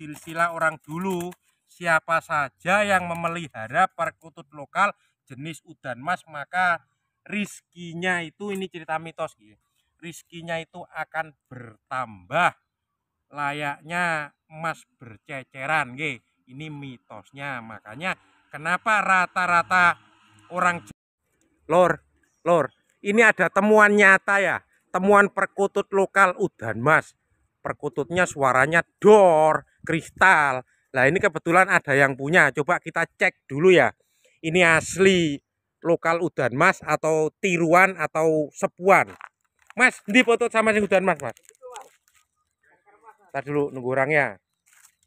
silsilah orang dulu siapa saja yang memelihara perkutut lokal jenis udan mas maka rizkinya itu ini cerita mitos gitu rizkinya itu akan bertambah layaknya emas berceceran gitu. ini mitosnya makanya kenapa rata-rata orang lor lor ini ada temuan nyata ya temuan perkutut lokal udan mas perkututnya suaranya dor, kristal. Nah ini kebetulan ada yang punya, coba kita cek dulu ya. Ini asli lokal udan mas atau tiruan atau sepuan. Mas, di foto sama si udan mas, mas. Tadi dulu nunggu orangnya.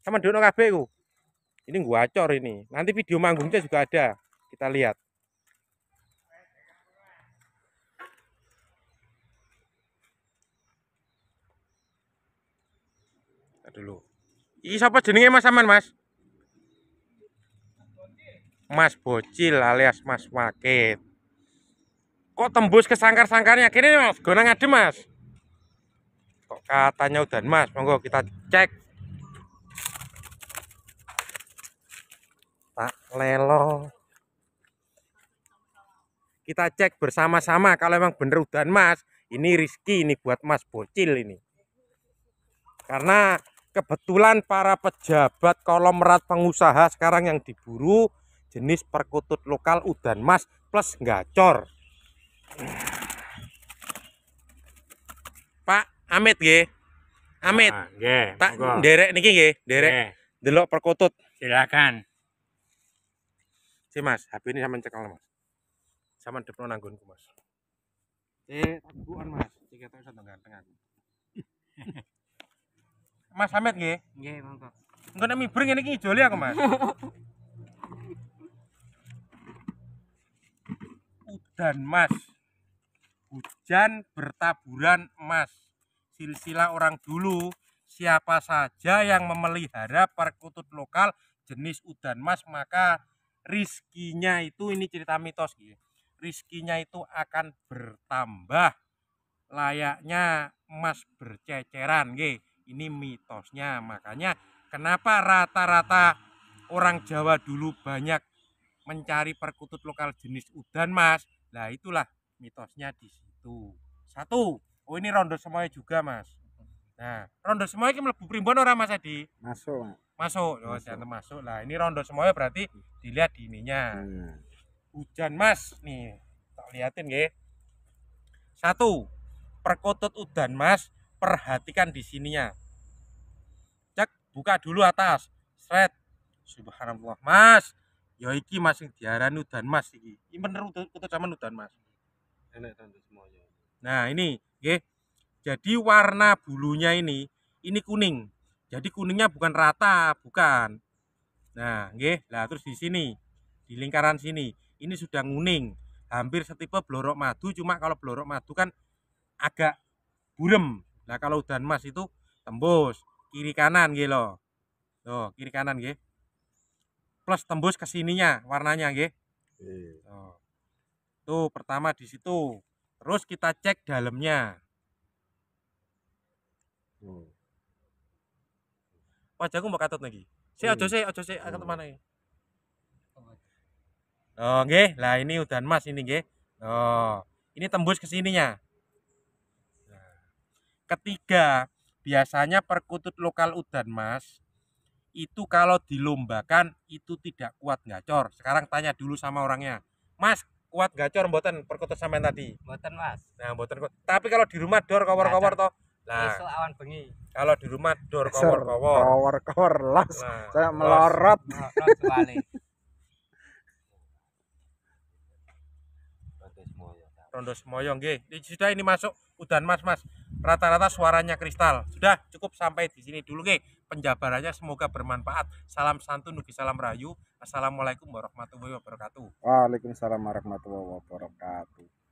Sama dulu kafe Ini gua acor ini. Nanti video manggungnya juga ada. Kita lihat. dulu. i siapa jenenge Mas Aman, Mas? Mas Bocil alias Mas Wakit. Kok tembus ke sangkar-sangkarnya? Kini Mas, gue adem, Mas. Kok katanya udah Mas, monggo kita cek. Tak lelo. Kita cek bersama-sama kalau emang bener udah Mas, ini Rizky ini buat Mas Bocil ini. Karena Kebetulan para pejabat kolom merat pengusaha sekarang yang diburu jenis perkutut lokal udan mas plus gacor. Pak Amit ge Amit. Nah, Tak derek niki ge derek Delok perkutut. Silakan. Si Mas, HP ini sama cekal Mas. sama depno nanggungku Mas. Eh, tak Mas. tiga tahun satu ganteng aku. Mas Samet nggih. Nggih, monggo. Engko nek mibring ngene iki ijole aku, Mas. Udan Mas. Hujan bertaburan emas. Silsilah orang dulu, siapa saja yang memelihara perkutut lokal jenis udan mas maka rizkinya itu ini cerita mitos gitu. Rizkinya itu akan bertambah layaknya emas berceceran gitu ini mitosnya. Makanya kenapa rata-rata orang Jawa dulu banyak mencari perkutut lokal jenis udan, Mas. Nah, itulah mitosnya di situ. Satu. Oh, ini rondo semuanya juga, Mas. Nah, rondo semuanya melebu primbon orang Mas Adi? Masuk. Masuk. Oh, masuk. masuk. Lah, ini rondo semuanya berarti dilihat di ininya. Hmm. Hujan, Mas. Nih, tak liatin gak? Satu, perkutut udan, Mas perhatikan di sininya cek buka dulu atas Sret. subhanallah mas ya iki mas sing diarani udan mas iki ini bener untuk zaman udan mas enak tante semuanya nah ini oke jadi warna bulunya ini ini kuning jadi kuningnya bukan rata bukan nah oke lah terus di sini di lingkaran sini ini sudah nguning hampir setipe blorok madu cuma kalau blorok madu kan agak burem Nah, kalau udan emas itu tembus kiri kanan gitu loh. Tuh, kiri kanan gitu. Plus tembus ke sininya warnanya nggih. Iya. Tuh. pertama di situ. Terus kita cek dalamnya. Hmm. Wajahku mau katut lagi. Si ojo hmm. si ojo si katut hmm. mana ya? Oh, nggih. Lah ini udan emas ini nggih. Oh, ini tembus ke sininya. Ketiga, biasanya perkutut lokal udan mas itu kalau dilombakan itu tidak kuat gacor. Sekarang tanya dulu sama orangnya. Mas, kuat gacor mboten perkutut sampean tadi? Mboten, Mas. Nah, mboten kuat. Tapi kalau di rumah dor kawar kawar toh. Nah, Esok awan bengi. Kalau di rumah dor kawar kawar kawar kawar las Nah, Saya melorot. rondo sekali. Rondo semoyong nggih. Sudah ini masuk udan Mas, Mas rata-rata suaranya kristal. Sudah cukup sampai di sini dulu nih penjabarannya semoga bermanfaat. Salam santun nugi salam rayu. Assalamualaikum warahmatullahi wabarakatuh. Waalaikumsalam warahmatullahi wabarakatuh.